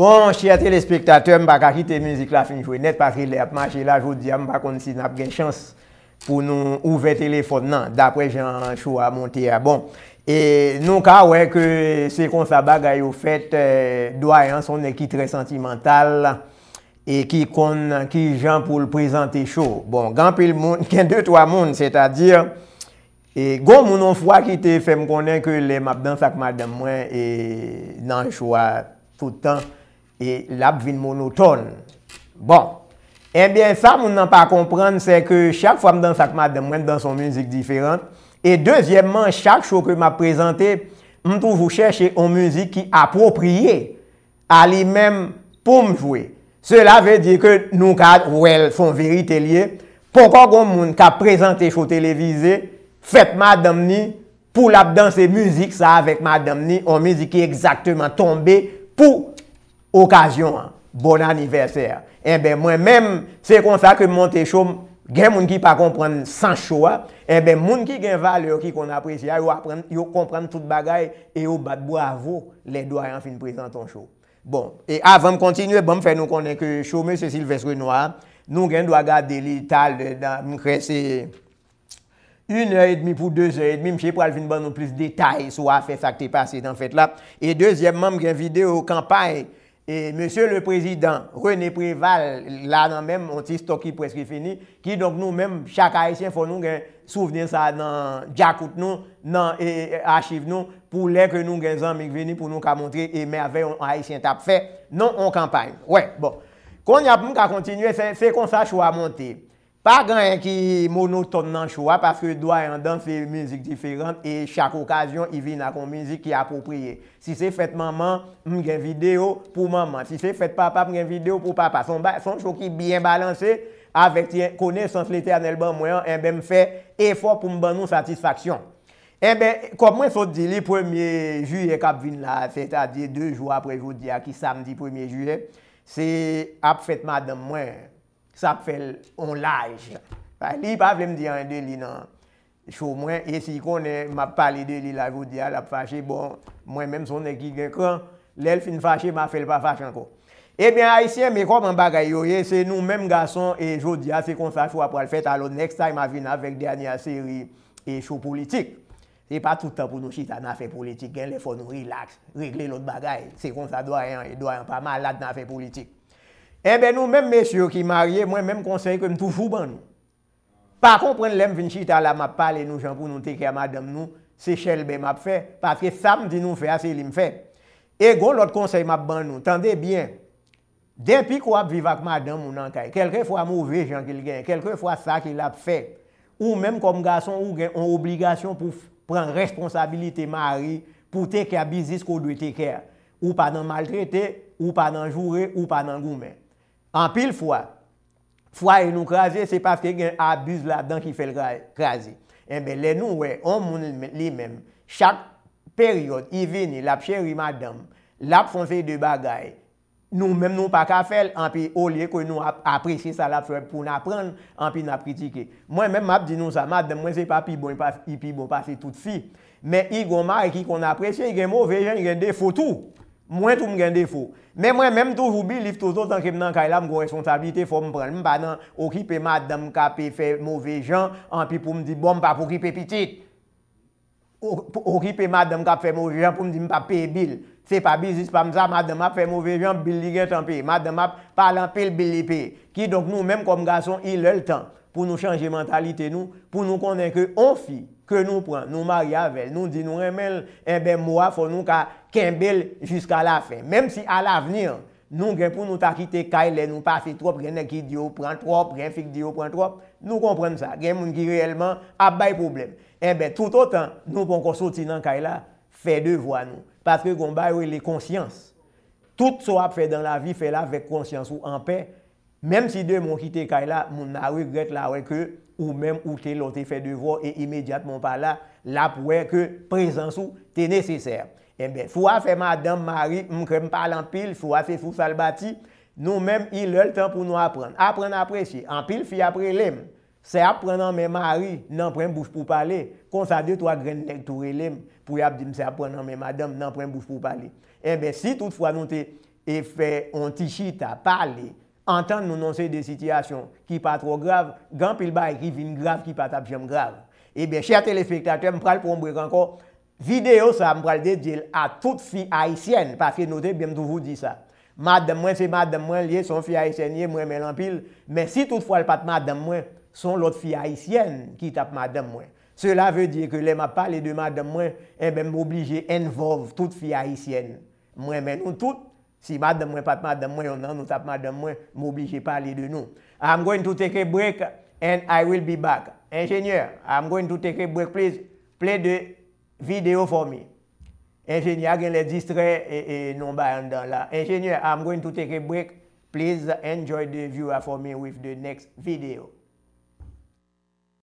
Bon, che a telespektatèm bak akite mèzik la finjwe, net pa ki lè ap mache la joudi am bak kon si nap gen chans pou nou ouve telefon nan, dapre jan chou a monte a. Bon, nou ka wè ke se kon sa bagay ou fèt, euh, do a yon son ne ki tre sentimental, e ki kon ki jan pou l'prezante chou. Bon, gan pil moun, ken 2-3 moun, se ta dir, go moun an fwa ki te fèm konen ke lè map dan sak madèm mwen nan chou a toutan. E lap vin monoton. Bon. Ebyen eh sa moun nan pa komprend se ke chak fwa m dan sak mademwen dan son müzik diferant. E dezyemman chak chou ke m ap prezante, m tou vou chèche yon müzik ki apropriye a li men pou m fwe. Cela ve di ke nou kad, wel, son verite liye poko goun moun ka prezante chou televize, fèt mademni pou lap dan se müzik sa avèk mademni, yon müzik ki exaktèman tombe pou Okasyon, bon aniverser. Mwen eh men, se kon sa ke monte choum, gen moun ki pa kompren san choua, eh moun ki gen vale ki kon apresya, yo kompren tout bagay, yo bat bo avou, le do a yon fin prezantan chou. Bon, e avan m kontinu, bon m fè nou konen ke choum, se Silvestre Noir, nou gen do a gade deli tal, m kresè, yon e edmi pou deus e edmi, m chè pralvin ban nou plis detay, sou a fè sakte pasè dan fèt la, e dezyemman m gen vide ou kampay, E monsye le prezidant, René Préval, la nan menm, onti stok ki preskri fini, ki donk nou menm, chak haisyen fon nou gen souvnen sa nan djakout nou, nan archive nou, pou lèk nou gen zanmik veni pou nou ka montre e merveil an haisyen tap fe, nan an kampanj. Wè, bon. Kon yap mou ka kontinye, se kon sa chou a monti. Pa gen yon ki mono ton nan chwa, paske yon do a yon danse yon mizik diferent, e chak okasyon yon vin akon mizik ki apopriye. Si se fet maman, mgen video pou maman. Si se fet papa, mgen video pou papa. Son chok ki bien balanse, avek ti kone sans lete anel ban mwen, eh enbe mfe efor pou mban nou satisfaksyon. Enbe, eh komwen sou di li premier juye kap vin la, se ta di de jou apre jou di aki samdi premier juye, se ap fet madan mwen, Sa fèl on laj. Fa li pa vlem di an de li nan show mwen. E si kon ma pali de li la gout di a la fache bon mwen mèm son e ki gen kran. Lèl fin fache ma fèl pa fache an kon. Ebyen a y si mè kom an bagay yo ye se nou mèm gason e jò di a ah, se kon fache wap wal fèt alo next time a vin avèk dènyan seri e show politik. E pa tout an pou nou chita nan fè politik gen le fò nou relax. Règle lout bagay se kon sa doy an pa malat nan fè politik. Ebe nou mèm mèsyou ki marye, mwen mèm konsey kèm toufou ban nou. Par kon pren lèm vin chita la m ap pale nou jan pou nou teke a madame nou, se chèl be m ap fè. Patre sa m di nou fè ase li m fè. Ego lòt konsey m ap ban nou, tande bien, dèmpi kwa ap viva k madame ou nan kay, kelke fwa m ouve jan ki l gen, kelke fwa sa ki l ap fè, ou mèm kom gason ou gen, on obligasyon pou pran responsabilite mary, pou teke a bizis kou do teke a, ou pa nan maltrete, ou pa nan jure, ou pa nan goumen. Anpil fwa, fwa e nou kraze, se pafke gen ap buz la ap dan ki fel kraze. Enbe le nou we, an moun li menm, chak peryot i veni, lap che rimad dam, lap fon fey de bagay. Nou menm nou pa ka fel, anpil ou liye kwen nou ap apresye sa lap fey pou napran, anpil napritike. Mwen menm ap di nou sa madem, mwen se pa pi bon, i pi bon pase tout fi. Men i goma e ki kon apresye, gen mou vejen gen de fotou. Mwen toum gen defo. Men mwen menm toujou bil, lif toujou tanke mnen kailan mgo responsabilite fò mwen pren. Mwen pa nan okipè madan mka pè fè mouve jan, an pi pou mdi bom pa pou okipè pitit. Okipè madan mka fè mouve jan pou mdi mpa pè bil. Se pa bil, si se pa msa, madan mwa fè mouve jan, bil di gen tanpe. Madan mwa palan pel bil lipe. Ki donk nou menm kom gason ilol tanp. pou nou chanje mentalite nou, pou nou konnen ke on fi, ke nou pran, nou mari avèl, nou di nou remèl, en eh bè mwa fò nou ka kembèl jiska la fè. Mèm si al avenir, nou gen pou nou takite kailè, nou pa fè trop, genè ki diyo pran trop, gen fè diyo pran trop, nou komprèn sa, gen moun ki reèlman ap bay problem. Eh en bè tout otan, nou pon kon soti nan kaila, fè devwa nou. Patre kon bay wè lè konsyans. Tout so ap fè dan la vi fè la fè konsyans ou an pè, Mem si de moun ki te kay la, moun nan regret la wè ke ou menm ou te lote fe devro e imediat moun pala la pou wè ke prezansou te neseser. E eh ben, fwa fe madam, mari, mkrem palan pil, fwa fe fousal bati, nou menm ilol tan pou nou apren. Apren apresye, an pil fi apre lem, se apren nan menmari nan pre mbouj pou pale, konsade to a gren lèk toure lem pou yap di mse apren nan menm adam nan pre mbouj pou pale. E eh ben, si tout fwa nou te e fe ontishi ta pale, anten nou non se de sityasyon ki pa tro grave, gan pil ba e ki vin grave ki pa tap jam grave. Ebe, eh chèr tèlè spektakè, mpral pou mbrek anko, videyo sa mpral de djèl a tout fi haïsyen, pa fè notè bèm djouvou di sa. Madèm mwen se madèm mwen liè son fi haïsyen liè, mwen men lan pil, men si tout fwal pat madèm mwen, son lot fi haïsyen ki tap madèm mwen. Sè la vè diè ke lè map palè de madèm mwen, e bèm oblijè envov tout fi haïsyen. Mwen men ou tout, Si mat de mwen pat mat de mwen yon nan nou tap mat de mwen mou biche pale de nou. I'm going to take a break and I will be back. Enjenye, I'm going to take a break please. Play the video for me. Enjenye agen le distre e non bayan dan la. Enjenye, I'm going to take a break. Please enjoy the viewer for me with the next video.